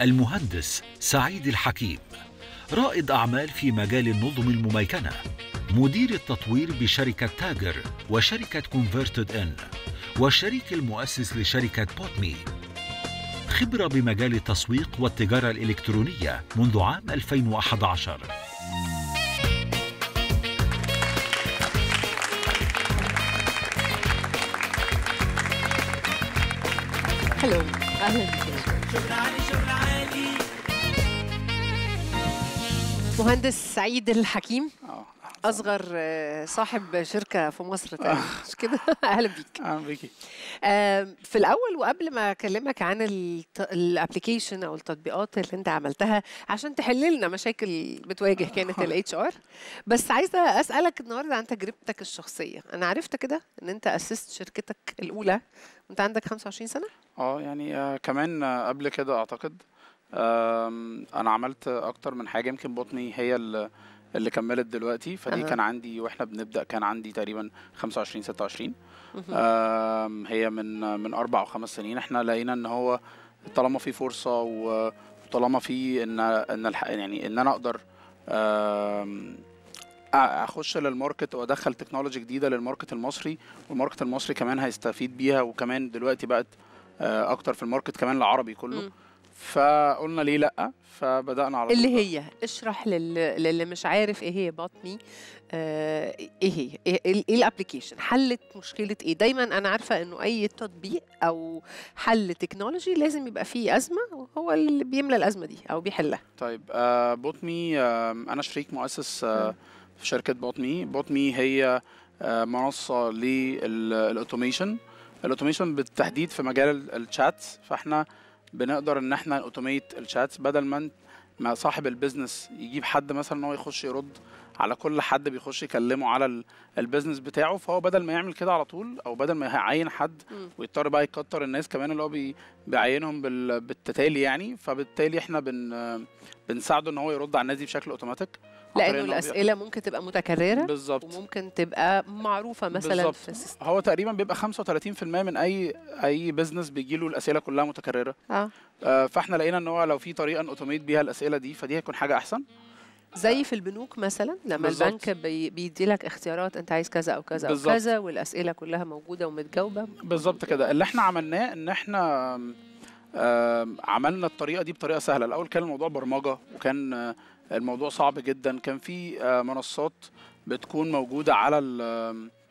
المهندس سعيد الحكيم رائد أعمال في مجال النظم المميكنة مدير التطوير بشركة تاجر وشركة كونفرتد إن والشريك المؤسس لشركة بوتمي خبرة بمجال التسويق والتجارة الإلكترونية منذ عام 2011 Hello. أهلا شكرا علي شكرا مهندس سعيد الحكيم آه، اصغر آه، صاحب شركه في مصر تقريبا آه. مش كده اهلا بيك اهلا بيكي في الاول وقبل ما اكلمك عن الابلكيشن او التطبيقات اللي انت عملتها عشان تحل لنا مشاكل بتواجه كانت الاتش ار بس عايزه اسالك النهارده عن تجربتك الشخصيه انا عرفت كده ان انت اسست شركتك الاولى وانت عندك 25 سنه اه يعني كمان قبل كده اعتقد انا عملت اكتر من حاجه يمكن بطني هي اللي كملت دلوقتي فدي أه. كان عندي واحنا بنبدا كان عندي تقريبا 25 26 هي من من اربع او خمس سنين احنا لقينا ان هو طالما في فرصه وطالما في ان ان يعني ان انا اقدر اخش للماركت وادخل تكنولوجي جديده للماركت المصري والماركت المصري كمان هيستفيد بيها وكمان دلوقتي بقت آه، اكتر في الماركت كمان العربي كله م. فقلنا ليه لا فبدانا على اللي هي اشرح لل... للي مش عارف ايه هي باتني آه، ايه هي ايه الابلكيشن ايه حلت مشكله ايه دايما انا عارفه انه اي تطبيق او حل تكنولوجي لازم يبقى فيه ازمه وهو اللي بيملى الازمه دي او بيحلها طيب آه بطني آه انا شريك مؤسس آه في شركه بطني بطني هي آه منصه للاوتوميشن الاوتوميشن بالتحديد في مجال الشات فاحنا بنقدر ان احنا اوتوميت الشاتس بدل ما صاحب البيزنس يجيب حد مثلا ان هو يخش يرد على كل حد بيخش يكلمه على البيزنس بتاعه فهو بدل ما يعمل كده على طول او بدل ما يعين حد ويضطر بقى يكتر الناس كمان اللي هو بي بيعينهم بالتتالي يعني فبالتالي احنا بن بنساعده ان هو يرد على الناس دي بشكل اوتوماتيك لانه الاسئله ممكن تبقى متكرره بالظبط وممكن تبقى معروفه مثلا بالزبط. في السيستم هو تقريبا بيبقى 35% من اي اي بزنس بيجي له الاسئله كلها متكرره اه, آه فاحنا لقينا ان هو لو في طريقه اوتوميت بيها الاسئله دي فدي هيكون حاجه احسن زي في البنوك مثلا لما بالزبط. البنك بي بيدي لك اختيارات انت عايز كذا او كذا بالزبط. او كذا والاسئله كلها موجوده ومتجاوبه بالظبط كده اللي احنا عملناه ان احنا عملنا الطريقه دي بطريقه سهله الاول كان الموضوع برمجه وكان آه، الموضوع صعب جدا كان في آه، منصات بتكون موجوده على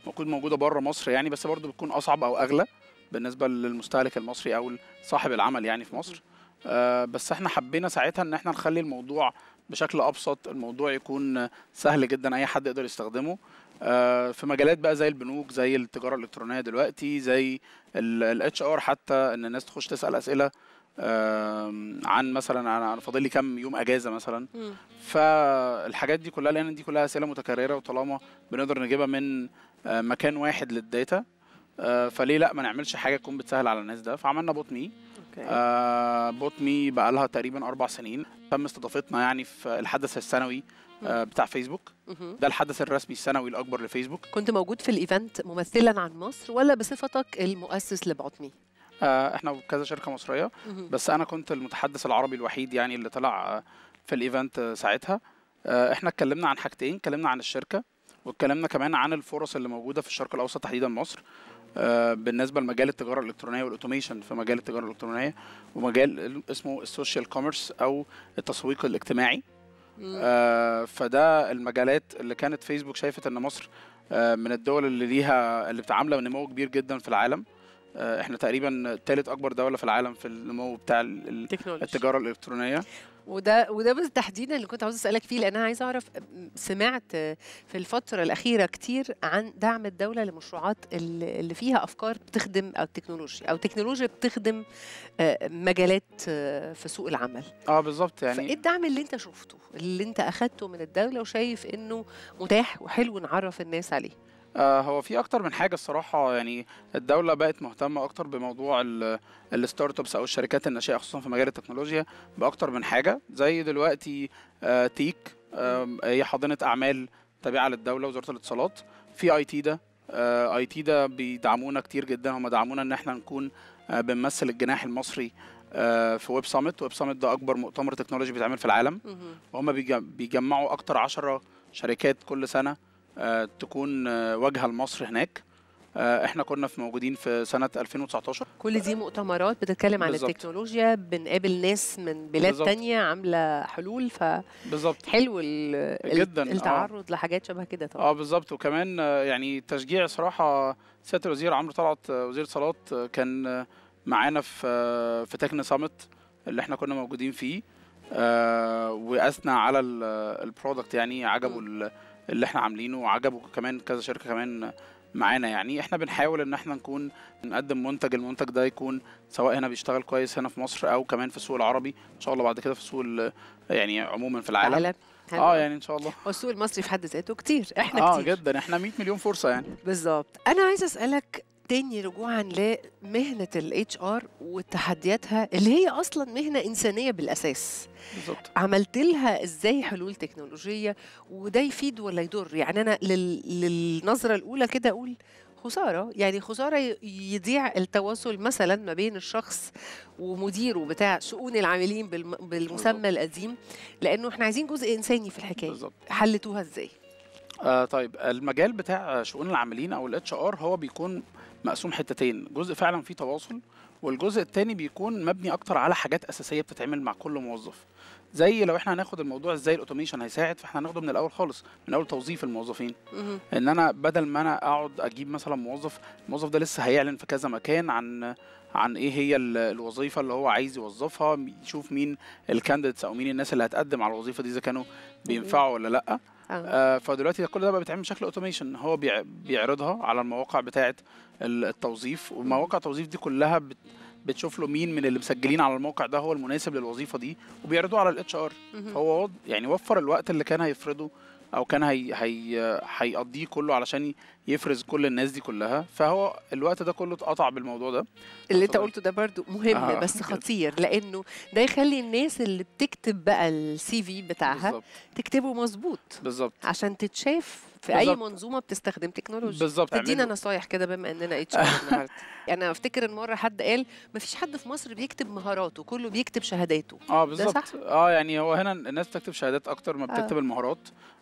موجود موجوده بره مصر يعني بس برضو بتكون اصعب او اغلى بالنسبه للمستهلك المصري او صاحب العمل يعني في مصر آه، بس احنا حبينا ساعتها ان احنا نخلي الموضوع بشكل ابسط الموضوع يكون سهل جدا اي حد يقدر يستخدمه آه، في مجالات بقى زي البنوك زي التجاره الالكترونيه دلوقتي زي الاتش ار حتى ان الناس تخش تسال اسئله عن مثلا انا فاضل لي كام يوم اجازه مثلا فالحاجات دي كلها لان دي كلها اسئله متكرره وطالما بنقدر نجيبها من آه، مكان واحد للداتا آه، فليه لا ما نعملش حاجه تكون بتسهل على الناس ده فعملنا بوت مي آه مي بقى لها تقريبا اربع سنين تم استضافتنا يعني في الحدث السنوي آه بتاع فيسبوك ده الحدث الرسمي السنوي الاكبر لفيسبوك كنت موجود في الايفنت ممثلا عن مصر ولا بصفتك المؤسس لبعطمي آه احنا كذا شركه مصريه بس انا كنت المتحدث العربي الوحيد يعني اللي طلع آه، في الايفنت ساعتها آه، احنا اتكلمنا عن حاجتين اتكلمنا عن الشركه واتكلمنا كمان عن الفرص اللي موجوده في الشرق الاوسط تحديدا مصر آه، بالنسبه لمجال التجاره الالكترونيه والاوتوميشن في مجال التجاره الالكترونيه ومجال اسمه السوشيال كوميرس او التسويق الاجتماعي آه، فده المجالات اللي كانت فيسبوك شايفه ان مصر آه، من الدول اللي ليها اللي بتعامله نمو كبير جدا في العالم احنا تقريبا ثالث اكبر دوله في العالم في النمو بتاع التجاره الالكترونيه وده وده بس تحديدا اللي كنت عاوزه اسالك فيه لان انا عايزه اعرف سمعت في الفتره الاخيره كتير عن دعم الدوله لمشروعات اللي فيها افكار بتخدم او تكنولوجيا او تكنولوجيا بتخدم آه، مجالات آه، في سوق العمل اه بالظبط يعني فايه الدعم اللي انت شفته اللي انت اخدته من الدوله وشايف انه متاح وحلو نعرف الناس عليه آه، هو في اكتر من حاجه الصراحه يعني الدوله بقت مهتمه اكتر بموضوع الستارت ابس او الشركات الناشئه خصوصا في مجال التكنولوجيا باكتر من حاجه زي دلوقتي آه، تيك هي حاضنه اعمال تابعه للدوله وزاره الاتصالات في اي تي ده آه، اي تي ده بيدعمونا كتير جدا هم دعمونا ان احنا نكون بنمثل الجناح المصري في ويب سامت ويب سامت ده اكبر مؤتمر تكنولوجي بيتعمل في العالم وهم بيجمعوا اكتر 10 شركات كل سنه آه، تكون آه، واجهه لمصر هناك آه، احنا كنا في موجودين في سنه 2019 كل دي مؤتمرات بتتكلم عن التكنولوجيا بنقابل ناس من بلاد بالزبط. تانية عامله حلول ف بالزبط. حلو جدا التعرض آه. لحاجات شبه كده طبعا اه بالظبط وكمان يعني تشجيع صراحه سياده الوزير عمرو طلعت وزير الاتصالات كان معانا في في تكن سامت اللي احنا كنا موجودين فيه آه واثنى على البرودكت يعني عجبه اللي احنا عاملينه وعجبه كمان كذا شركه كمان معانا يعني احنا بنحاول ان احنا نكون نقدم منتج المنتج ده يكون سواء هنا بيشتغل كويس هنا في مصر او كمان في السوق العربي ان شاء الله بعد كده في السوق يعني عموما في العالم, العالم. اه يعني ان شاء الله والسوق المصري في حد ذاته كتير احنا آه كتير اه جدا احنا 100 مليون فرصه يعني بالظبط انا عايز اسالك تاني رجوعا لمهنه الاتش ار وتحدياتها اللي هي اصلا مهنه انسانيه بالاساس بالظبط عملت لها ازاي حلول تكنولوجيه وده يفيد ولا يضر يعني انا لل... للنظره الاولى كده اقول خساره يعني خساره يضيع التواصل مثلا ما بين الشخص ومديره بتاع شؤون العاملين بالم... بالمسمى القديم لانه احنا عايزين جزء انساني في الحكايه بالظبط حلتوها ازاي آه طيب المجال بتاع شؤون العاملين او الاتش ار هو بيكون مقسوم حتتين جزء فعلا فيه تواصل والجزء الثاني بيكون مبني اكتر على حاجات اساسيه بتتعمل مع كل موظف زي لو احنا هناخد الموضوع ازاي الاوتوميشن هيساعد فاحنا هناخده من الاول خالص من اول توظيف الموظفين ان انا بدل ما انا اقعد اجيب مثلا موظف الموظف ده لسه هيعلن في كذا مكان عن عن ايه هي الوظيفه اللي هو عايز يوظفها يشوف مين الكانديدتس او مين الناس اللي هتقدم على الوظيفه دي اذا كانوا بينفعوا ولا لا آه. آه فدلوقتي كل ده بقى بيتعمل بشكل اوتوميشن هو بيعرضها على المواقع بتاعه التوظيف ومواقع التوظيف دي كلها بت بتشوف له مين من اللي مسجلين على الموقع ده هو المناسب للوظيفه دي وبيعرضوه على الاتش ار فهو يعني وفر الوقت اللي كان هيفرضه او كان هي هي هيقضيه كله علشان يفرز كل الناس دي كلها فهو الوقت ده كله اتقطع بالموضوع ده اللي انت قلته ده برضو مهم آه. بس خطير لانه ده يخلي الناس اللي بتكتب بقى السي في بتاعها بالزبط. تكتبه مظبوط بالظبط عشان تتشاف في بالزبط. اي منظومه بتستخدم تكنولوجيا بالظبط تدينا نصايح كده بما اننا اتش النهارده يعني انا افتكر ان مره حد قال ما فيش حد في مصر بيكتب مهاراته كله بيكتب شهاداته اه بالظبط اه يعني هو هنا الناس بتكتب شهادات اكتر ما بتكتب آه. المهارات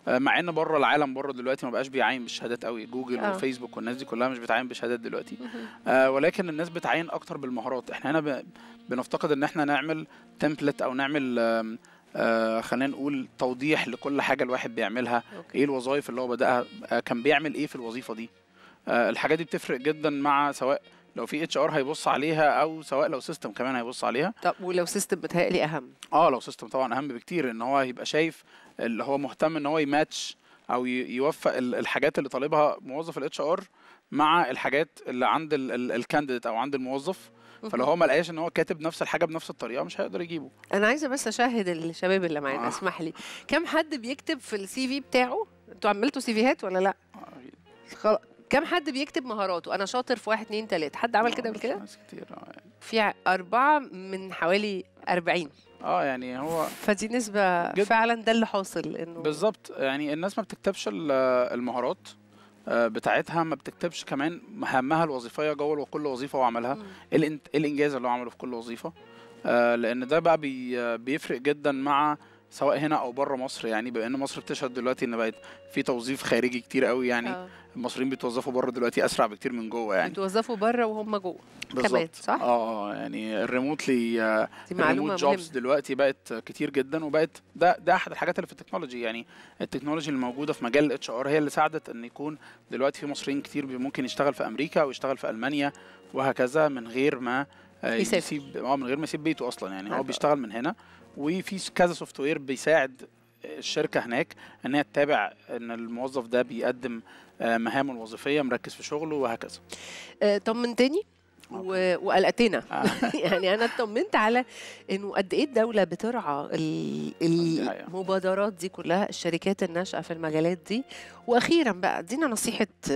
آه، مع ان بره العالم بره دلوقتي ما بقاش بيعاين بالشهادات قوي جوجل أوه. وفيسبوك والناس دي كلها مش بتعاين بشهادات دلوقتي آه ولكن الناس بتعاين اكتر بالمهارات احنا هنا بنفتقد ان احنا نعمل تمبلت او نعمل آه خلينا نقول توضيح لكل حاجه الواحد بيعملها أوكي. ايه الوظائف اللي هو بداها آه كان بيعمل ايه في الوظيفه دي آه الحاجات دي بتفرق جدا مع سواء لو في اتش ار هيبص عليها او سواء لو سيستم كمان هيبص عليها طب ولو سيستم بتهيألي اهم اه لو سيستم طبعا اهم بكتير ان هو هيبقى شايف اللي هو مهتم ان هو يماتش او يوفق الحاجات اللي طالبها موظف الاتش ار مع الحاجات اللي عند الكانديديت او عند الموظف فلو هو ما لقاش ان هو كاتب نفس الحاجه بنفس الطريقه مش هيقدر يجيبه انا عايزه بس اشاهد الشباب اللي معانا آه. اسمح لي كم حد بيكتب في السي في بتاعه انتوا عملتوا سي فيهات ولا لا آه. كم حد بيكتب مهاراته انا شاطر في واحد اتنين تلاته حد عمل كده قبل كده ناس كتير اه يعني. في اربعه من حوالي 40 اه يعني هو فدي نسبه جد. فعلا ده اللي حاصل انه بالظبط يعني الناس ما بتكتبش المهارات آه، بتاعتها ما بتكتبش كمان مهامها الوظيفيه جوه كل وظيفه وعملها ايه الانجاز اللي هو عمله في كل وظيفه آه، لان ده بقى بيفرق جدا مع سواء هنا او بره مصر يعني بما ان مصر بتشهد دلوقتي ان بقت في توظيف خارجي كتير قوي يعني أوه. المصريين بيتوظفوا بره دلوقتي اسرع بكتير من جوه يعني بيتوظفوا بره وهم جوه بالظبط صح اه, آه،, آه، يعني الريموتلي الريموت جوبز دلوقتي بقت كتير جدا وبقت ده ده احد الحاجات اللي في التكنولوجي يعني التكنولوجي اللي موجوده في مجال الاتش ار هي اللي ساعدت ان يكون دلوقتي في مصريين كتير ممكن يشتغل في امريكا ويشتغل في المانيا وهكذا من غير ما آه، يسيب اه من غير ما يسيب بيته اصلا يعني هو بيشتغل من هنا وفي كذا سوفت وير بيساعد الشركه هناك ان هي تتابع ان الموظف ده بيقدم آه، مهامه الوظيفيه مركز في شغله وهكذا. آه، تاني وقلقتنا آه. يعني انا اطمنت على انه قد ايه الدوله بترعى المبادرات دي كلها الشركات الناشئه في المجالات دي واخيرا بقى ادينا نصيحه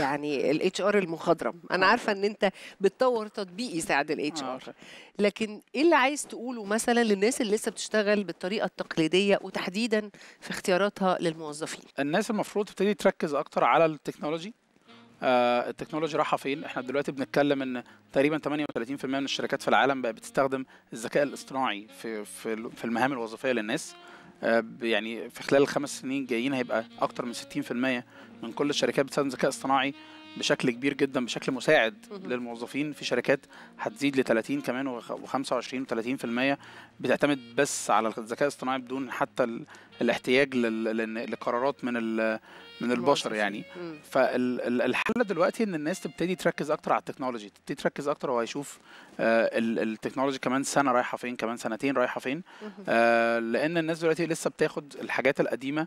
يعني الاتش ار المخضرم انا عارفه ان انت بتطور تطبيق يساعد الاتش ار آه، لكن ايه اللي عايز تقوله مثلا للناس اللي لسه بتشتغل بالطريقه التقليديه وتحديدا في اختياراتها للموظفين الناس المفروض تبتدي تركز اكتر على التكنولوجي آه التكنولوجيا رايحه فين احنا دلوقتي بنتكلم ان تقريبا 38% من الشركات في العالم بقت بتستخدم الذكاء الاصطناعي في في, في المهام الوظيفيه للناس آه يعني في خلال الخمس سنين الجايين هيبقى اكتر من 60% من كل الشركات بتستخدم ذكاء اصطناعي بشكل كبير جدا بشكل مساعد للموظفين في شركات هتزيد ل 30 كمان و25 و30% بتعتمد بس على الذكاء الاصطناعي بدون حتى الاحتياج لقرارات من من البشر يعني فالحل دلوقتي ان الناس تبتدي تركز اكتر على التكنولوجي تبتدي تركز اكتر وهيشوف آه، التكنولوجي كمان سنه رايحه فين كمان سنتين رايحه فين آه، لان الناس دلوقتي لسه بتاخد الحاجات القديمه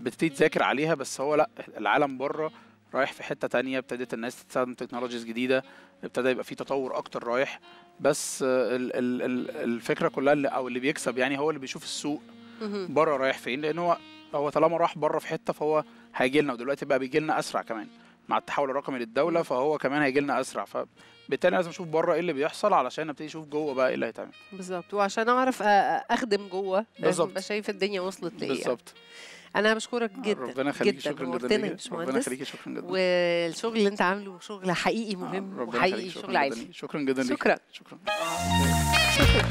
بتبتدي تذاكر عليها بس هو لا العالم بره رايح في حته تانية ابتدت الناس تستخدم تكنولوجيز جديده ابتدى يبقى في تطور اكتر رايح بس الـ الـ الـ الفكره كلها اللي او اللي بيكسب يعني هو اللي بيشوف السوق بره رايح فين لان هو هو طالما راح بره في حته فهو هيجي لنا ودلوقتي بقى بيجي لنا اسرع كمان مع التحول الرقمي للدوله فهو كمان هيجي لنا اسرع فبالتالي لازم اشوف بره ايه اللي بيحصل علشان ابتدي اشوف جوه بقى ايه اللي هيتعمل بالظبط وعشان اعرف اخدم جوه بالظبط ابقى شايف الدنيا وصلت لايه بالظبط انا بشكرك آه، جدا ربنا يخليكي شكرا جدا ربنا يخليكي شكرا جدا والشغل اللي انت عامله شغل حقيقي آه، مهم وحقيقي شغل عالي شكرا جدا ليك شكرا شكرا